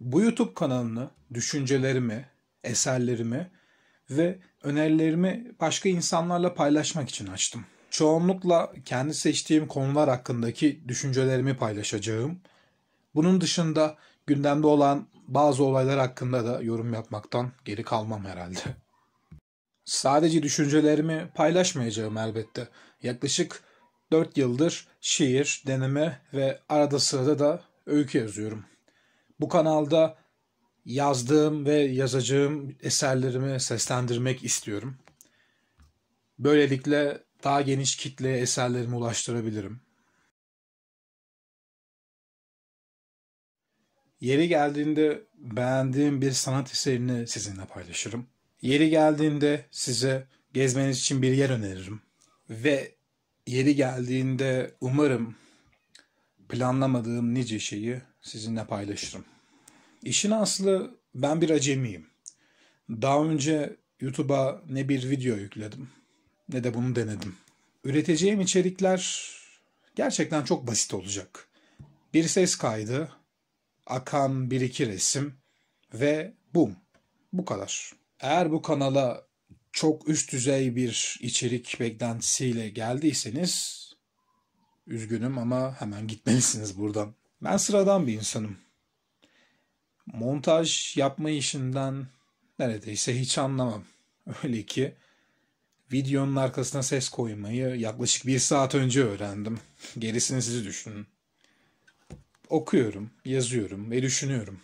Bu YouTube kanalını, düşüncelerimi, eserlerimi ve önerilerimi başka insanlarla paylaşmak için açtım. Çoğunlukla kendi seçtiğim konular hakkındaki düşüncelerimi paylaşacağım. Bunun dışında gündemde olan bazı olaylar hakkında da yorum yapmaktan geri kalmam herhalde. Sadece düşüncelerimi paylaşmayacağım elbette. Yaklaşık 4 yıldır şiir, deneme ve arada sırada da öykü yazıyorum. Bu kanalda yazdığım ve yazacağım eserlerimi seslendirmek istiyorum. Böylelikle daha geniş kitleye eserlerimi ulaştırabilirim. Yeri geldiğinde beğendiğim bir sanat eserini sizinle paylaşırım. Yeri geldiğinde size gezmeniz için bir yer öneririm. Ve yeri geldiğinde umarım planlamadığım nice şeyi sizinle paylaşırım. İşin aslı ben bir acemiyim. Daha önce YouTube'a ne bir video yükledim ne de bunu denedim. Üreteceğim içerikler gerçekten çok basit olacak. Bir ses kaydı, akan bir iki resim ve bum. Bu kadar. Eğer bu kanala çok üst düzey bir içerik beklentisiyle geldiyseniz üzgünüm ama hemen gitmelisiniz buradan. Ben sıradan bir insanım montaj yapma işinden neredeyse hiç anlamam. Öyle ki videonun arkasına ses koymayı yaklaşık bir saat önce öğrendim. Gerisini sizi düşünün. Okuyorum, yazıyorum ve düşünüyorum.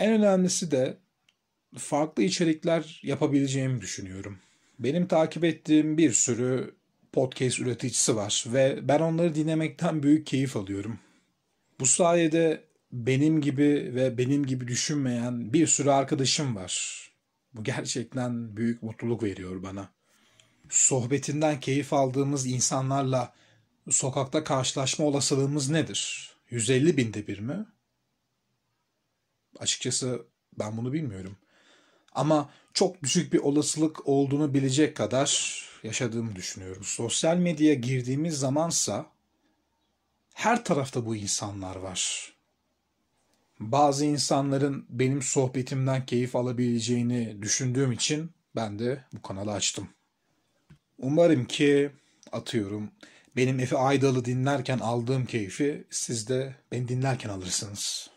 En önemlisi de farklı içerikler yapabileceğimi düşünüyorum. Benim takip ettiğim bir sürü podcast üreticisi var ve ben onları dinlemekten büyük keyif alıyorum. Bu sayede benim gibi ve benim gibi düşünmeyen bir sürü arkadaşım var. Bu gerçekten büyük mutluluk veriyor bana. Sohbetinden keyif aldığımız insanlarla sokakta karşılaşma olasılığımız nedir? 150 binde bir mi? Açıkçası ben bunu bilmiyorum. Ama çok düşük bir olasılık olduğunu bilecek kadar yaşadığımı düşünüyorum. Sosyal medyaya girdiğimiz zamansa her tarafta bu insanlar var bazı insanların benim sohbetimden keyif alabileceğini düşündüğüm için ben de bu kanalı açtım. Umarım ki atıyorum benim Efe Aydal'ı dinlerken aldığım keyfi siz de beni dinlerken alırsınız.